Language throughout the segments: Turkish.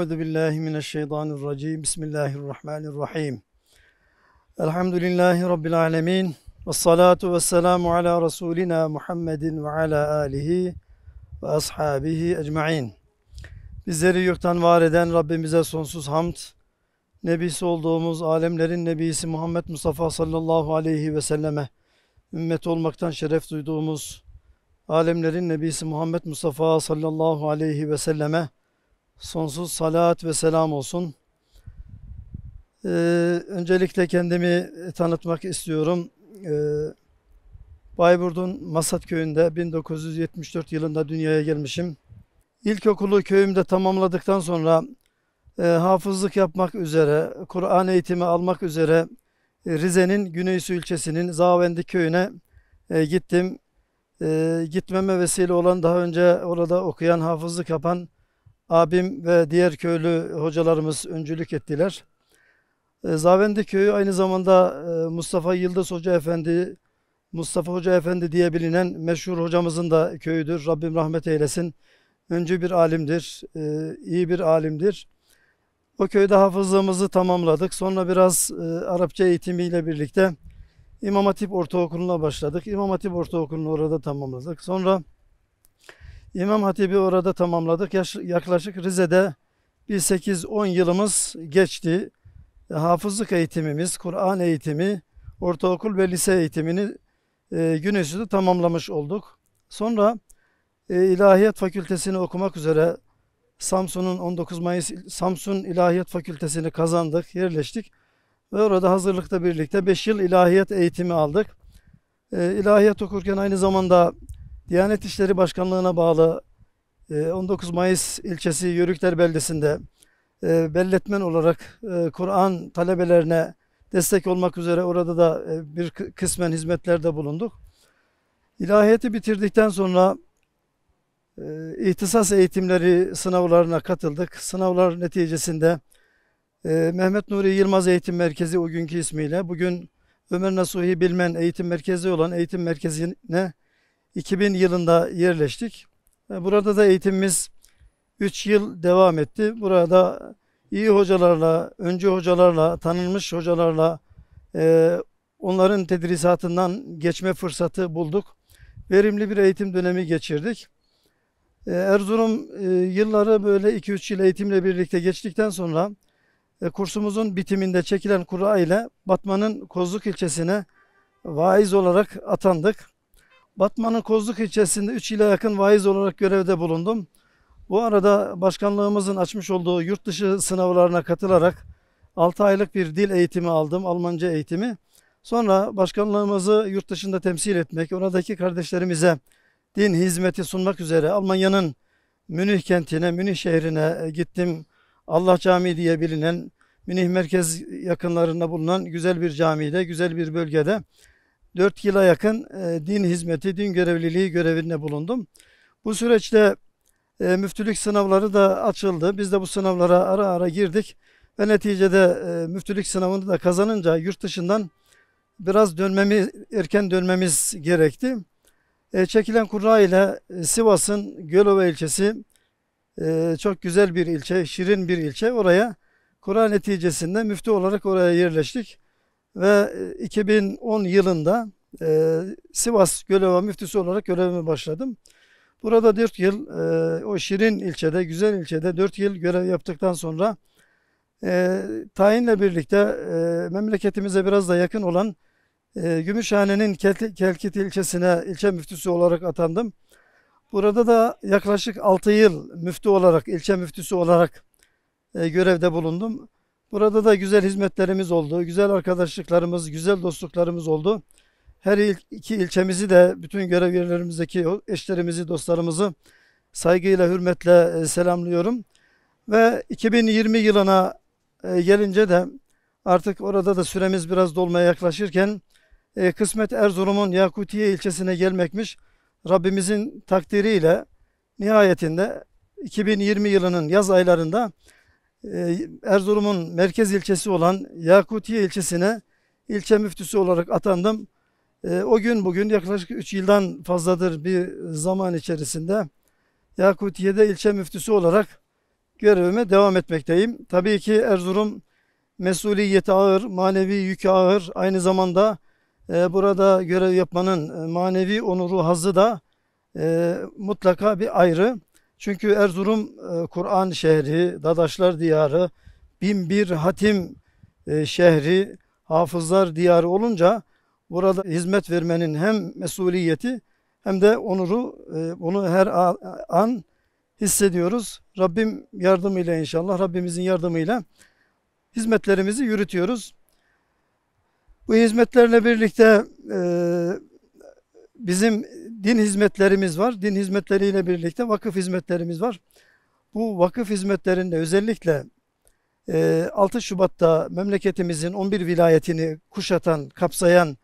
Euzu billahi mineşşeytanirracim. Bismillahirrahmanirrahim. Elhamdülillahi rabbil alamin. Ves salatu vesselamu ala rasulina Muhammedin ve ala alihi ve ashabihi ecmaîn. Bizleri yoktan var eden Rabbimize sonsuz hamd. Nebisi olduğumuz alemlerin nebisi Muhammed Mustafa sallallahu aleyhi ve selleme ümmet olmaktan şeref duyduğumuz alemlerin nebisi Muhammed Mustafa sallallahu aleyhi ve selleme Sonsuz salat ve selam olsun. Ee, öncelikle kendimi e, tanıtmak istiyorum. Ee, Bayburt'un Masat köyünde 1974 yılında dünyaya gelmişim. İlkokulu köyümde tamamladıktan sonra e, hafızlık yapmak üzere, Kur'an eğitimi almak üzere e, Rize'nin Güneysu ilçesinin Zavendi köyüne e, gittim. E, gitmeme vesile olan daha önce orada okuyan, hafızlık yapan abim ve diğer köylü hocalarımız öncülük ettiler. E, Zavendi Köyü aynı zamanda e, Mustafa Yıldız Hoca Efendi, Mustafa Hoca Efendi diye bilinen meşhur hocamızın da köyüdür. Rabbim rahmet eylesin. Öncü bir alimdir, e, iyi bir alimdir. O köyde hafızlığımızı tamamladık. Sonra biraz Arapça eğitimiyle birlikte İmam Hatip Ortaokulu'na başladık. İmam Hatip Ortaokulu'nu orada tamamladık. Sonra İmam Hatibi orada tamamladık. yaklaşık Rize'de bir 8-10 yılımız geçti. E, hafızlık eğitimimiz, Kur'an eğitimi, ortaokul ve lise eğitimini e, tamamlamış olduk. Sonra e, İlahiyat Fakültesini okumak üzere Samsun'un 19 Mayıs Samsun İlahiyat Fakültesini kazandık, yerleştik. Ve orada hazırlıkta birlikte 5 yıl ilahiyat eğitimi aldık. E, ilahiyat okurken aynı zamanda Diyanet İşleri Başkanlığı'na bağlı 19 e, Mayıs ilçesi Yörükler Beldesi'nde e, belletmen olarak e, Kur'an talebelerine destek olmak üzere orada da bir kısmen hizmetlerde bulunduk. İlahiyeti bitirdikten sonra ihtisas eğitimleri sınavlarına katıldık. Sınavlar neticesinde Mehmet Nuri Yılmaz Eğitim Merkezi o günkü ismiyle bugün Ömer Nasuhi Bilmen Eğitim Merkezi olan eğitim merkezine 2000 yılında yerleştik. Burada da eğitimimiz 3 yıl devam etti. Burada iyi hocalarla, öncü hocalarla, tanınmış hocalarla e, onların tedrisatından geçme fırsatı bulduk. Verimli bir eğitim dönemi geçirdik. E, Erzurum e, yılları böyle 2-3 yıl eğitimle birlikte geçtikten sonra e, kursumuzun bitiminde çekilen kura ile Batman'ın Kozluk ilçesine vaiz olarak atandık. Batman'ın Kozluk ilçesinde 3 ile yakın vaiz olarak görevde bulundum. Bu arada başkanlığımızın açmış olduğu yurt dışı sınavlarına katılarak 6 aylık bir dil eğitimi aldım, Almanca eğitimi. Sonra başkanlığımızı yurt dışında temsil etmek, oradaki kardeşlerimize din hizmeti sunmak üzere Almanya'nın Münih kentine, Münih şehrine e, gittim. Allah Camii diye bilinen Münih merkez yakınlarında bulunan güzel bir camide, güzel bir bölgede 4 yıla yakın e, din hizmeti, din görevliliği görevinde bulundum. Bu süreçte e, müftülük sınavları da açıldı. Biz de bu sınavlara ara ara girdik ve neticede e, müftülük sınavını da kazanınca yurt dışından biraz dönmemi, erken dönmemiz gerekti. çekilen kurra ile Sivas'ın Gölova ilçesi çok güzel bir ilçe, şirin bir ilçe. Oraya kura neticesinde müftü olarak oraya yerleştik ve 2010 e, yılında e, Sivas Gölova Müftüsü olarak görevime başladım. Burada 4 yıl e, o şirin ilçede, güzel ilçede 4 yıl görev yaptıktan sonra e, tayinle birlikte e, memleketimize biraz da yakın olan e, Gümüşhane'nin Kelkit ilçesine ilçe müftüsü olarak atandım. Burada da yaklaşık 6 yıl müftü olarak, ilçe müftüsü olarak e, görevde bulundum. Burada da güzel hizmetlerimiz oldu, güzel arkadaşlıklarımız, güzel dostluklarımız oldu. Her iki ilçemizi de bütün görev yerlerimizdeki eşlerimizi, dostlarımızı saygıyla, hürmetle e, selamlıyorum. Ve 2020 yılına e, gelince de artık orada da süremiz biraz dolmaya yaklaşırken e, kısmet Erzurum'un Yakutiye ilçesine gelmekmiş. Rabbimizin takdiriyle nihayetinde 2020 yılının yaz aylarında ee, Erzurum'un merkez ilçesi olan Yakutiye ilçesine ilçe müftüsü olarak atandım. Ee, o gün bugün yaklaşık 3 yıldan fazladır bir zaman içerisinde Yakutiye'de ilçe müftüsü olarak görevime devam etmekteyim. Tabii ki Erzurum mesuliyeti ağır, manevi yükü ağır. Aynı zamanda e, burada görev yapmanın e, manevi onuru, hazı da e, mutlaka bir ayrı. Çünkü Erzurum e, Kur'an şehri, Dadaşlar diyarı, Binbir hatim e, şehri, hafızlar diyarı olunca burada hizmet vermenin hem mesuliyeti hem de onuru e, bunu her an hissediyoruz. Rabbim yardımıyla inşallah Rabbimizin yardımıyla hizmetlerimizi yürütüyoruz. Bu hizmetlerle birlikte bizim din hizmetlerimiz var. Din hizmetleriyle birlikte vakıf hizmetlerimiz var. Bu vakıf hizmetlerinde özellikle 6 e, Şubat'ta memleketimizin 11 vilayetini kuşatan, kapsayan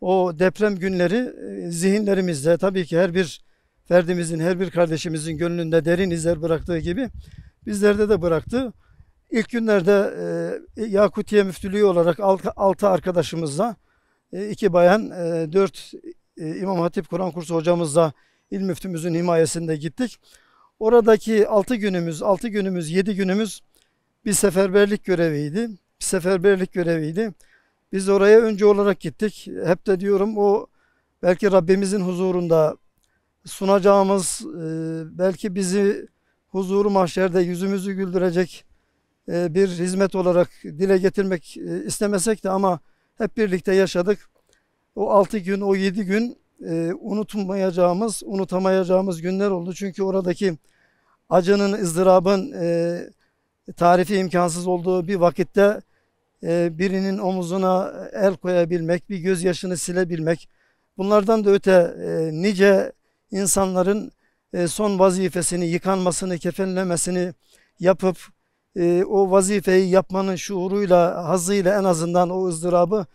o deprem günleri e, zihinlerimizde tabii ki her bir ferdimizin, her bir kardeşimizin gönlünde derin izler bıraktığı gibi bizlerde de bıraktı. İlk günlerde e, Yakutiye Müftülüğü olarak 6 arkadaşımızla e, iki bayan, dört ee, İmam Hatip Kur'an kursu hocamızla il müftümüzün himayesinde gittik. Oradaki 6 günümüz, 6 günümüz, 7 günümüz bir seferberlik göreviydi. Bir seferberlik göreviydi. Biz oraya önce olarak gittik. Hep de diyorum o belki Rabbimizin huzurunda sunacağımız, e, belki bizi huzuru mahşerde yüzümüzü güldürecek e, bir hizmet olarak dile getirmek e, istemesek de ama hep birlikte yaşadık o 6 gün, o 7 gün e, unutmayacağımız, unutamayacağımız günler oldu. Çünkü oradaki acının, ızdırabın e, tarifi imkansız olduğu bir vakitte e, birinin omuzuna el koyabilmek, bir gözyaşını silebilmek, bunlardan da öte e, nice insanların e, son vazifesini, yıkanmasını, kefenlemesini yapıp e, o vazifeyi yapmanın şuuruyla, hazıyla en azından o ızdırabı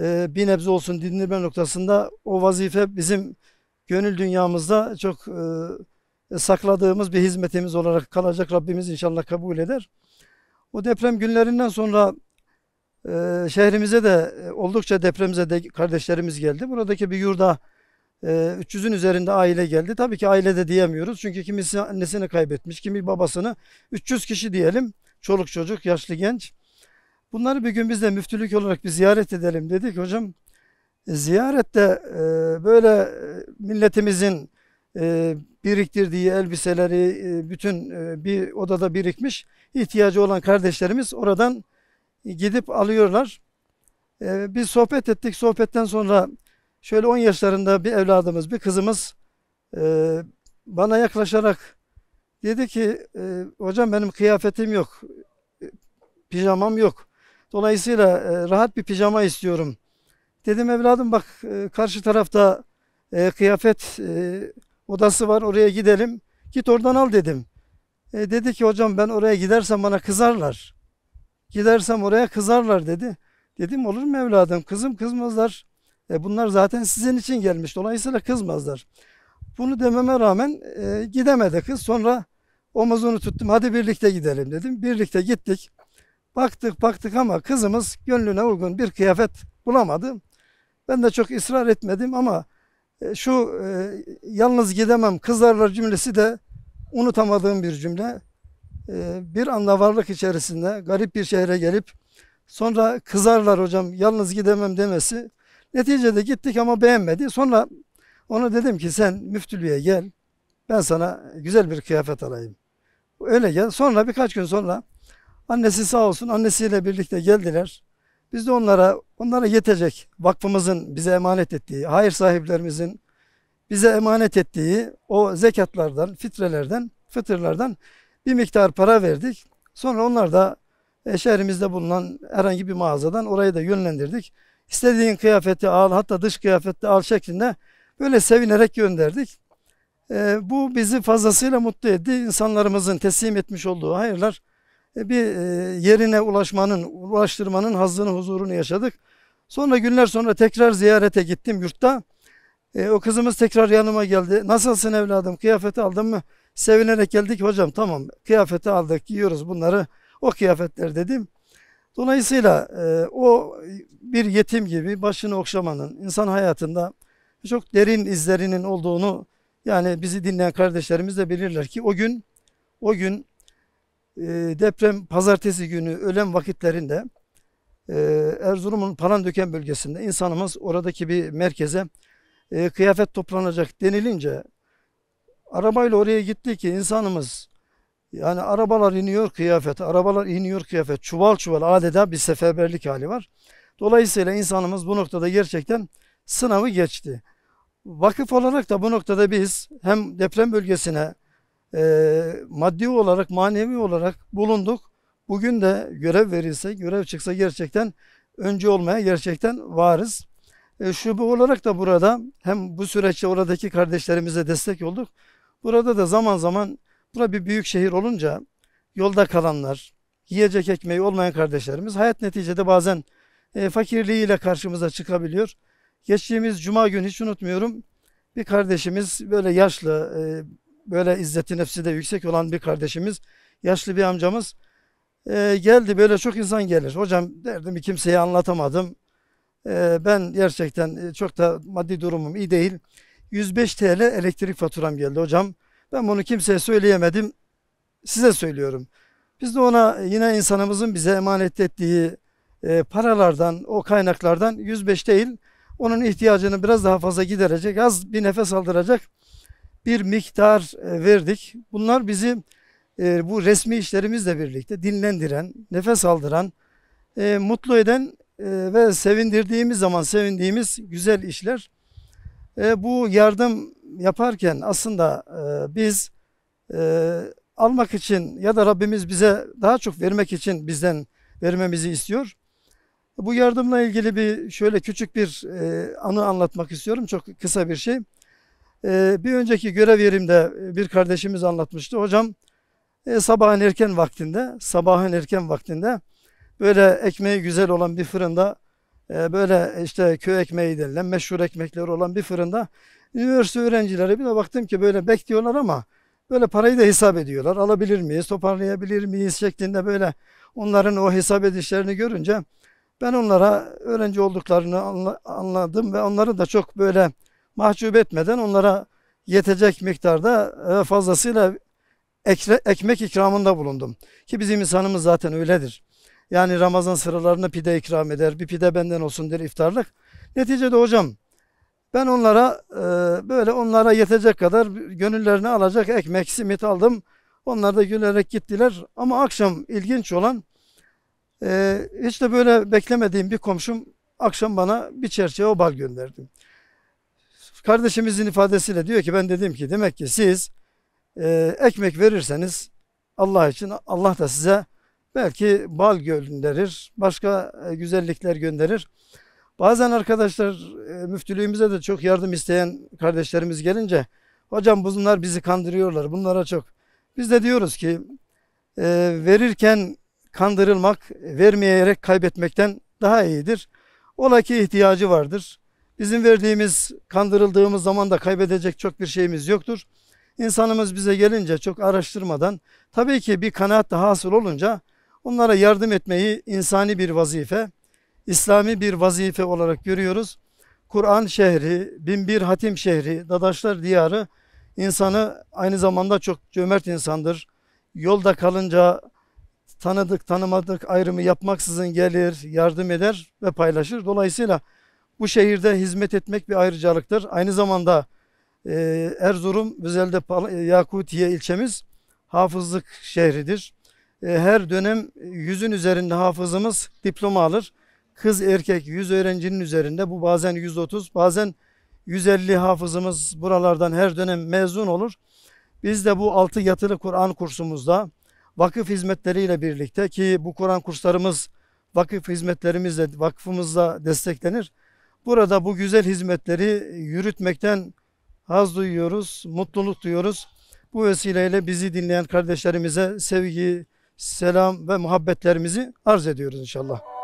ee, bir nebze olsun dinleme noktasında o vazife bizim gönül dünyamızda çok e, sakladığımız bir hizmetimiz olarak kalacak. Rabbimiz inşallah kabul eder. O deprem günlerinden sonra e, şehrimize de e, oldukça depremize de kardeşlerimiz geldi. Buradaki bir yurda e, 300'ün üzerinde aile geldi. Tabii ki aile de diyemiyoruz. Çünkü kimisi annesini kaybetmiş, kimi babasını. 300 kişi diyelim. Çoluk çocuk, yaşlı genç. Bunları bir gün biz de müftülük olarak bir ziyaret edelim dedik. Hocam e, ziyarette e, böyle e, milletimizin biriktirdiği elbiseleri bütün bir odada birikmiş ihtiyacı olan kardeşlerimiz oradan gidip alıyorlar. biz sohbet ettik. Sohbetten sonra şöyle 10 yaşlarında bir evladımız, bir kızımız bana yaklaşarak dedi ki hocam benim kıyafetim yok, pijamam yok. Dolayısıyla e, rahat bir pijama istiyorum. Dedim evladım bak e, karşı tarafta e, kıyafet e, odası var oraya gidelim. Git oradan al dedim. E, dedi ki hocam ben oraya gidersem bana kızarlar. Gidersem oraya kızarlar dedi. Dedim olur mu evladım kızım kızmazlar. E, bunlar zaten sizin için gelmiş dolayısıyla kızmazlar. Bunu dememe rağmen e, gidemedi kız. Sonra omuzunu tuttum hadi birlikte gidelim dedim. Birlikte gittik. Baktık baktık ama kızımız gönlüne uygun bir kıyafet bulamadı. Ben de çok ısrar etmedim ama e, şu e, yalnız gidemem kızlarla cümlesi de unutamadığım bir cümle. E, bir anda varlık içerisinde garip bir şehre gelip sonra kızarlar hocam yalnız gidemem demesi. Neticede gittik ama beğenmedi. Sonra ona dedim ki sen müftülüğe gel ben sana güzel bir kıyafet alayım. Öyle gel. Sonra birkaç gün sonra Annesi sağ olsun annesiyle birlikte geldiler. Biz de onlara, onlara yetecek vakfımızın bize emanet ettiği, hayır sahiplerimizin bize emanet ettiği o zekatlardan, fitrelerden, fıtırlardan bir miktar para verdik. Sonra onlar da e, şehrimizde bulunan herhangi bir mağazadan orayı da yönlendirdik. İstediğin kıyafeti al, hatta dış kıyafeti al şeklinde böyle sevinerek gönderdik. E, bu bizi fazlasıyla mutlu etti. İnsanlarımızın teslim etmiş olduğu hayırlar e, bir e, yerine ulaşmanın, ulaştırmanın hazzını, huzurunu yaşadık. Sonra günler sonra tekrar ziyarete gittim yurtta. E, o kızımız tekrar yanıma geldi. Nasılsın evladım? Kıyafeti aldın mı? Sevinerek geldik hocam tamam kıyafeti aldık giyiyoruz bunları. O kıyafetler dedim. Dolayısıyla e, o bir yetim gibi başını okşamanın insan hayatında çok derin izlerinin olduğunu yani bizi dinleyen kardeşlerimiz de bilirler ki o gün o gün ee, deprem pazartesi günü öğlen vakitlerinde e, Erzurum'un Palandöken bölgesinde insanımız oradaki bir merkeze e, kıyafet toplanacak denilince arabayla oraya gitti ki insanımız yani arabalar iniyor kıyafet, arabalar iniyor kıyafet, çuval çuval adeta bir seferberlik hali var. Dolayısıyla insanımız bu noktada gerçekten sınavı geçti. Vakıf olarak da bu noktada biz hem deprem bölgesine e, maddi olarak, manevi olarak bulunduk. Bugün de görev verilse, görev çıksa gerçekten önce olmaya gerçekten varız. E, şube olarak da burada hem bu süreçte oradaki kardeşlerimize destek olduk. Burada da zaman zaman burada bir büyük şehir olunca yolda kalanlar, yiyecek ekmeği olmayan kardeşlerimiz hayat neticede bazen e, fakirliğiyle karşımıza çıkabiliyor. Geçtiğimiz cuma günü hiç unutmuyorum bir kardeşimiz böyle yaşlı e, böyle izzeti nefsi de yüksek olan bir kardeşimiz, yaşlı bir amcamız e, geldi. Böyle çok insan gelir. Hocam derdim kimseye anlatamadım. E, ben gerçekten e, çok da maddi durumum iyi değil. 105 TL elektrik faturam geldi hocam. Ben bunu kimseye söyleyemedim. Size söylüyorum. Biz de ona yine insanımızın bize emanet ettiği e, paralardan, o kaynaklardan 105 değil, onun ihtiyacını biraz daha fazla giderecek, az bir nefes aldıracak bir miktar e, verdik. Bunlar bizi e, bu resmi işlerimizle birlikte dinlendiren, nefes aldıran, e, mutlu eden ve sevindirdiğimiz zaman sevindiğimiz güzel işler. Bu yardım yaparken aslında biz almak için ya da Rabbimiz bize daha çok vermek için bizden vermemizi istiyor. Bu yardımla ilgili bir şöyle küçük bir anı anlatmak istiyorum. Çok kısa bir şey. Ee, bir önceki görev yerimde e, bir kardeşimiz anlatmıştı. Hocam e, sabahın erken vaktinde, sabahın erken vaktinde böyle ekmeği güzel olan bir fırında e, böyle işte köy ekmeği denilen meşhur ekmekleri olan bir fırında üniversite öğrencileri bir de baktım ki böyle bekliyorlar ama böyle parayı da hesap ediyorlar. Alabilir miyiz, toparlayabilir miyiz şeklinde böyle onların o hesap edişlerini görünce ben onlara öğrenci olduklarını anladım ve onları da çok böyle mahcup etmeden onlara yetecek miktarda e, fazlasıyla ekmek ikramında bulundum. Ki bizim insanımız zaten öyledir. Yani Ramazan sıralarında pide ikram eder. Bir pide benden olsun der iftarlık. Neticede hocam ben onlara e, böyle onlara yetecek kadar gönüllerini alacak ekmek, simit aldım. Onlar da gülerek gittiler. Ama akşam ilginç olan e, hiç de böyle beklemediğim bir komşum akşam bana bir çerçeve bal gönderdi. Kardeşimizin ifadesiyle diyor ki ben dedim ki demek ki siz e, ekmek verirseniz Allah için Allah da size belki bal gönderir, başka e, güzellikler gönderir. Bazen arkadaşlar e, müftülüğümüze de çok yardım isteyen kardeşlerimiz gelince hocam bunlar bizi kandırıyorlar bunlara çok. Biz de diyoruz ki e, verirken kandırılmak vermeyerek kaybetmekten daha iyidir. Ola ki ihtiyacı vardır. Bizim verdiğimiz, kandırıldığımız zaman da kaybedecek çok bir şeyimiz yoktur. İnsanımız bize gelince çok araştırmadan tabii ki bir kanaat da hasıl olunca onlara yardım etmeyi insani bir vazife, İslami bir vazife olarak görüyoruz. Kur'an şehri, binbir hatim şehri, Dadaşlar diyarı insanı aynı zamanda çok cömert insandır. Yolda kalınca tanıdık tanımadık ayrımı yapmaksızın gelir, yardım eder ve paylaşır. Dolayısıyla bu şehirde hizmet etmek bir ayrıcalıktır. Aynı zamanda e, Erzurum özelde e, Yakutiye ilçemiz hafızlık şehridir. E, her dönem yüzün üzerinde hafızımız diploma alır. Kız erkek yüz öğrencinin üzerinde bu bazen 130 bazen 150 hafızımız buralardan her dönem mezun olur. Biz de bu 6 yatılı Kur'an kursumuzda vakıf hizmetleriyle birlikte ki bu Kur'an kurslarımız vakıf hizmetlerimizle vakfımızla desteklenir. Burada bu güzel hizmetleri yürütmekten haz duyuyoruz, mutluluk duyuyoruz. Bu vesileyle bizi dinleyen kardeşlerimize sevgi, selam ve muhabbetlerimizi arz ediyoruz inşallah.